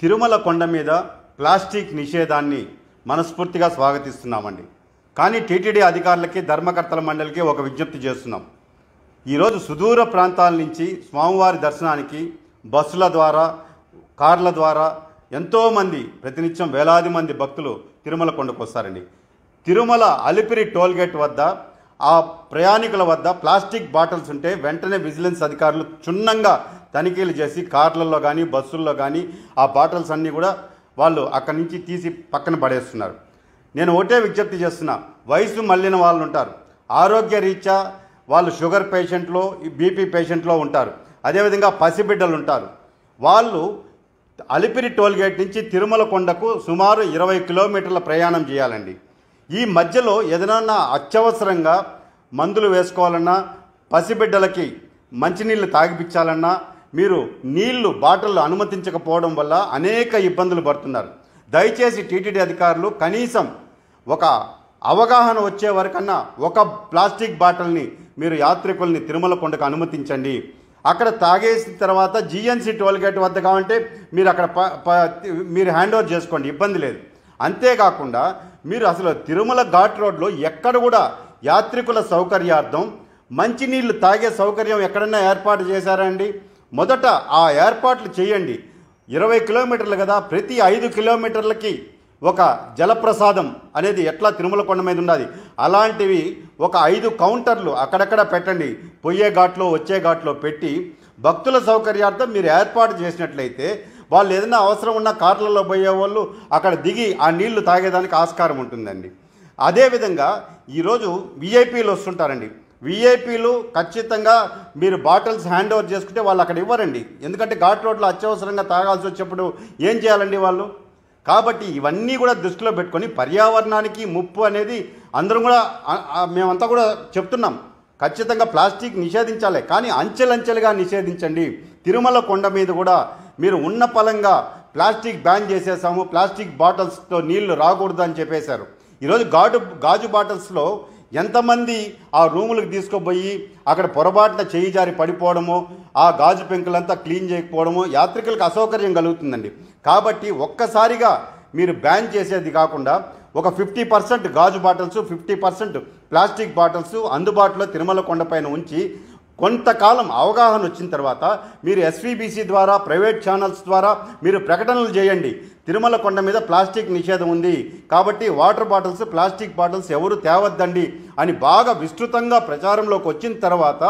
తిరుమల కొండ మీద ప్లాస్టిక్ నిషేధాన్ని మనస్ఫూర్తిగా స్వాగతిస్తున్నామండి కానీ టీటీడీ అధికారులకి ధర్మకర్తల మండలికి ఒక విజ్ఞప్తి చేస్తున్నాం ఈరోజు సుదూర ప్రాంతాల నుంచి స్వామివారి దర్శనానికి బస్సుల ద్వారా కార్ల ద్వారా ఎంతోమంది ప్రతినిత్యం వేలాది మంది భక్తులు తిరుమల కొండకు వస్తారండి తిరుమల అలిపిరి టోల్గేట్ వద్ద ఆ ప్రయాణికుల వద్ద ప్లాస్టిక్ బాటిల్స్ ఉంటే వెంటనే విజిలెన్స్ అధికారులు క్షుణ్ణంగా తనిఖీలు చేసి కార్లలో కానీ బస్సుల్లో కానీ ఆ బాటిల్స్ అన్నీ కూడా వాళ్ళు అక్కడి నుంచి తీసి పక్కన పడేస్తున్నారు నేను ఒకటే విజ్ఞప్తి చేస్తున్నా వయసు మళ్ళిన వాళ్ళు ఉంటారు ఆరోగ్య రీత్యా వాళ్ళు షుగర్ పేషెంట్లో బీపీ పేషెంట్లో ఉంటారు అదేవిధంగా పసిబిడ్డలు ఉంటారు వాళ్ళు అలిపిరి టోల్గేట్ నుంచి తిరుమల కొండకు సుమారు ఇరవై కిలోమీటర్ల ప్రయాణం చేయాలండి ఈ మధ్యలో ఏదైనా అత్యవసరంగా మందులు వేసుకోవాలన్నా పసిబిడ్డలకి మంచినీళ్ళు తాగిపించాలన్నా మీరు నీళ్లు బాటలు అనుమతించకపోవడం వల్ల అనేక ఇబ్బందులు పడుతున్నారు దయచేసి టీటీడీ అధికారులు కనీసం ఒక అవగాహన వచ్చే వరకన్నా ఒక ప్లాస్టిక్ బాటిల్ని మీరు యాత్రికుల్ని తిరుమల కొండకు అనుమతించండి అక్కడ తాగేసిన తర్వాత జిఎన్సీ టోల్గేట్ వద్ద కావంటే మీరు అక్కడ మీరు హ్యాండ్ ఓవర్ చేసుకోండి ఇబ్బంది లేదు అంతేకాకుండా మీరు అసలు తిరుమల ఘాట్ రోడ్లో ఎక్కడ కూడా యాత్రికుల సౌకర్యార్థం మంచినీళ్ళు తాగే సౌకర్యం ఎక్కడన్నా ఏర్పాటు చేశారా అండి మొదట ఆ ఏర్పాట్లు చేయండి ఇరవై కిలోమీటర్లు కదా ప్రతి ఐదు కిలోమీటర్లకి ఒక జలప్రసాదం అనేది ఎట్లా తిరుమల కొండ మీద ఉన్నది అలాంటివి ఒక ఐదు కౌంటర్లు అక్కడక్కడ పెట్టండి పొయ్యే ఘాట్లో వచ్చే ఘాట్లో పెట్టి భక్తుల సౌకర్యార్థం మీరు ఏర్పాటు చేసినట్లయితే వాళ్ళు ఏదైనా అవసరం ఉన్న కార్లలో పోయే వాళ్ళు అక్కడ దిగి ఆ నీళ్లు తాగేదానికి ఆస్కారం ఉంటుందండి అదేవిధంగా ఈరోజు విఐపీలు వస్తుంటారండి వీఐపీలు ఖచ్చితంగా మీరు బాటిల్స్ హ్యాండ్ ఓవర్ చేసుకుంటే వాళ్ళు అక్కడ ఇవ్వరండి ఎందుకంటే ఘాట్ రోడ్లో అత్యవసరంగా తాగాల్సి వచ్చేప్పుడు ఏం చేయాలండి వాళ్ళు కాబట్టి ఇవన్నీ కూడా దృష్టిలో పెట్టుకొని పర్యావరణానికి ముప్పు అనేది అందరం కూడా మేమంతా కూడా చెప్తున్నాం ఖచ్చితంగా ప్లాస్టిక్ నిషేధించాలి కానీ అంచెలంచెలుగా నిషేధించండి తిరుమల కొండ మీద కూడా మీరు ఉన్న పలంగా ప్లాస్టిక్ బ్యాన్ చేసేసాము ప్లాస్టిక్ బాటిల్స్తో నీళ్లు రాకూడదు అని చెప్పేశారు ఈరోజు గాజు గాజు బాటిల్స్లో ఎంతమంది ఆ రూములకు తీసుకుపోయి అక్కడ పొరపాటున చేయి జారి పడిపోవడమో ఆ గాజు పెంకులంతా క్లీన్ చేయకపోవడమో యాత్రికులకు అసౌకర్యం కలుగుతుందండి కాబట్టి ఒక్కసారిగా మీరు బ్యాన్ చేసేది కాకుండా ఒక ఫిఫ్టీ పర్సెంట్ గాజు bottles fifty percent plastic bottles అందుబాటులో తిరుమల కొండపైన ఉంచి కొంతకాలం అవగాహన వచ్చిన తర్వాత మీరు ఎస్వీబీసీ ద్వారా ప్రైవేట్ ఛానల్స్ ద్వారా మీరు ప్రకటనలు చేయండి తిరుమల కొండ మీద ప్లాస్టిక్ నిషేధం ఉంది కాబట్టి వాటర్ బాటిల్స్ ప్లాస్టిక్ బాటిల్స్ ఎవరు తేవద్దండి అని బాగా విస్తృతంగా ప్రచారంలోకి వచ్చిన తర్వాత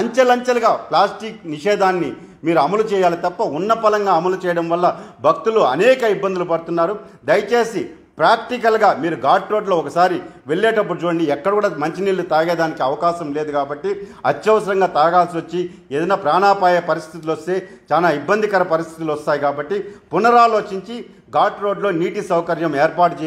అంచెలంచెలుగా ప్లాస్టిక్ నిషేధాన్ని మీరు అమలు చేయాలి తప్ప ఉన్న పలంగా అమలు చేయడం వల్ల భక్తులు అనేక ఇబ్బందులు పడుతున్నారు దయచేసి ప్రాక్టికల్గా మీరు ఘాట్ రోడ్లో ఒకసారి వెళ్ళేటప్పుడు చూడండి ఎక్కడ కూడా మంచినీళ్ళు తాగేదానికి అవకాశం లేదు కాబట్టి అత్యవసరంగా తాగాల్సి వచ్చి ఏదైనా ప్రాణాపాయ పరిస్థితులు వస్తే చాలా ఇబ్బందికర పరిస్థితులు వస్తాయి కాబట్టి పునరాలోచించి ఘాట్ రోడ్లో నీటి సౌకర్యం ఏర్పాటు చేయాలి